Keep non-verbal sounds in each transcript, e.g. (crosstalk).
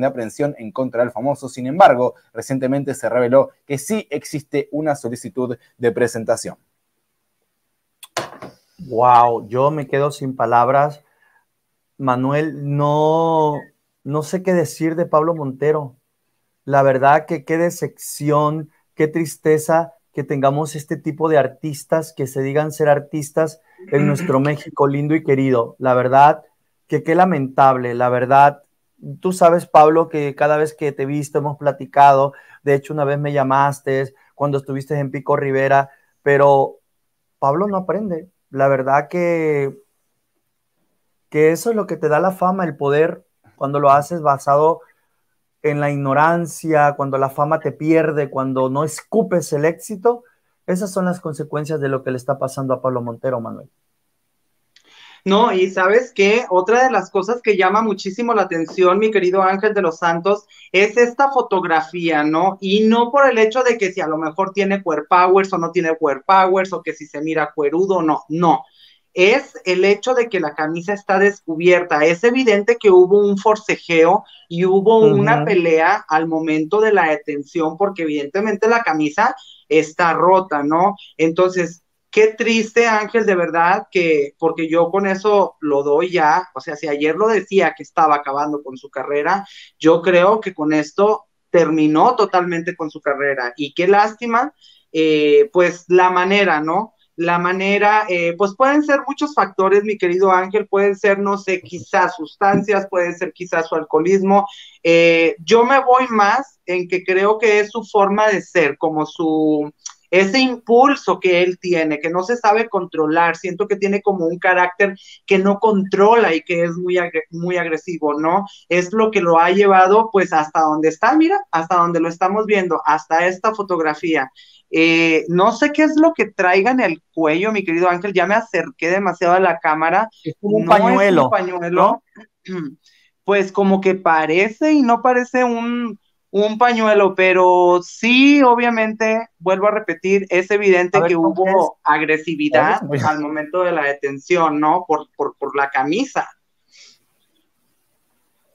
de aprehensión en contra del famoso. Sin embargo, recientemente se reveló que sí existe una solicitud de presentación. Wow, yo me quedo sin palabras. Manuel, no, no sé qué decir de Pablo Montero. La verdad que qué decepción, qué tristeza que tengamos este tipo de artistas que se digan ser artistas en nuestro (clears throat) México lindo y querido. La verdad que qué lamentable, la verdad Tú sabes, Pablo, que cada vez que te he visto hemos platicado, de hecho una vez me llamaste cuando estuviste en Pico Rivera, pero Pablo no aprende. La verdad que, que eso es lo que te da la fama, el poder, cuando lo haces basado en la ignorancia, cuando la fama te pierde, cuando no escupes el éxito, esas son las consecuencias de lo que le está pasando a Pablo Montero, Manuel. No, y sabes que otra de las cosas que llama muchísimo la atención, mi querido Ángel de los Santos, es esta fotografía, ¿no? Y no por el hecho de que si a lo mejor tiene queer powers o no tiene queer powers o que si se mira cuerudo o no, no. Es el hecho de que la camisa está descubierta. Es evidente que hubo un forcejeo y hubo una pelea al momento de la detención porque evidentemente la camisa está rota, ¿no? Entonces, qué triste Ángel, de verdad, que porque yo con eso lo doy ya, o sea, si ayer lo decía que estaba acabando con su carrera, yo creo que con esto terminó totalmente con su carrera y qué lástima, eh, pues la manera, ¿no? La manera, eh, pues pueden ser muchos factores, mi querido Ángel, pueden ser, no sé, quizás sustancias, puede ser quizás su alcoholismo. Eh, yo me voy más en que creo que es su forma de ser, como su, ese impulso que él tiene, que no se sabe controlar, siento que tiene como un carácter que no controla y que es muy, muy agresivo, ¿no? Es lo que lo ha llevado pues hasta donde está, mira, hasta donde lo estamos viendo, hasta esta fotografía. Eh, no sé qué es lo que traiga en el cuello, mi querido Ángel, ya me acerqué demasiado a la cámara. un pañuelo. un pañuelo. (clears throat) Pues como que parece y no parece un un pañuelo, pero sí, obviamente, vuelvo a repetir, es evidente que hubo agresividad al momento de la detención, ¿no? Por, la camisa.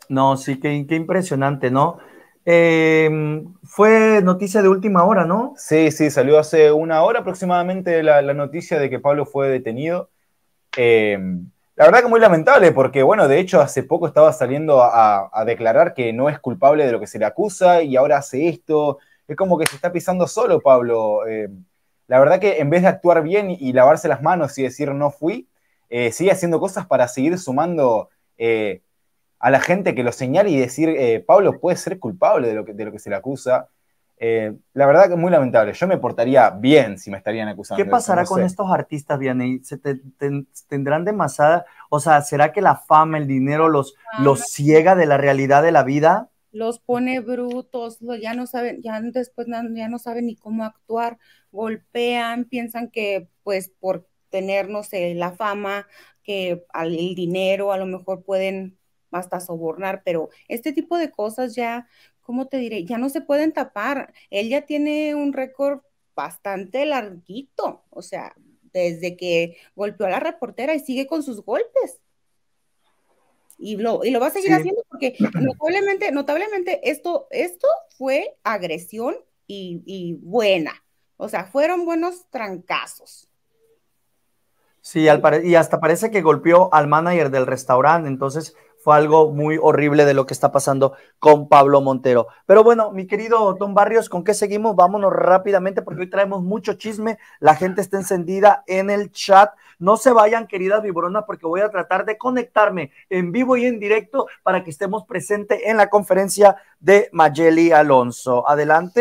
No, sí, qué, qué impresionante, ¿no? Eh, fue noticia de última hora, ¿no? Sí, sí, salió hace una hora aproximadamente la, noticia de que Pablo fue detenido. Eh, la verdad que muy lamentable, porque bueno, de hecho hace poco estaba saliendo a, declarar que no es culpable de lo que se le acusa y ahora hace esto. Es como que se está pisando solo, Pablo. Eh, la verdad que en vez de actuar bien y lavarse las manos y decir no fui, eh, sigue haciendo cosas para seguir sumando eh, a la gente que lo señale y decir, Pablo puede ser culpable de lo que, de lo que se le acusa. Eh, la verdad que es muy lamentable. Yo me portaría bien si me estarían acusando. ¿Qué pasará con estos artistas, Vianney? ¿Se ¿Tendrán demasiada, o sea, será que la fama, el dinero los, ah, los ciega de la realidad de la vida? Los pone brutos, ya no saben, ya después ya no saben ni cómo actuar, golpean, piensan que pues por tener, no sé, la fama, que el dinero, a lo mejor pueden hasta sobornar, pero este tipo de cosas ya ¿cómo te diré? Ya no se pueden tapar. Él ya tiene un récord bastante larguito, o sea, desde que golpeó a la reportera y sigue con sus golpes. Y lo, y lo va a seguir haciendo porque notablemente, notablemente esto, esto fue agresión y, buena. O sea, fueron buenos trancazos. Sí, y hasta parece que golpeó al manager del restaurante. Entonces, fue algo muy horrible de lo que está pasando con Pablo Montero. Pero bueno, mi querido Don Barrios, ¿con qué seguimos? Vámonos rápidamente porque hoy traemos mucho chisme, la gente está encendida en el chat. No se vayan, queridas vibronas, porque voy a tratar de conectarme en vivo y en directo para que estemos presentes en la conferencia de Mayeli Alonso. Adelante.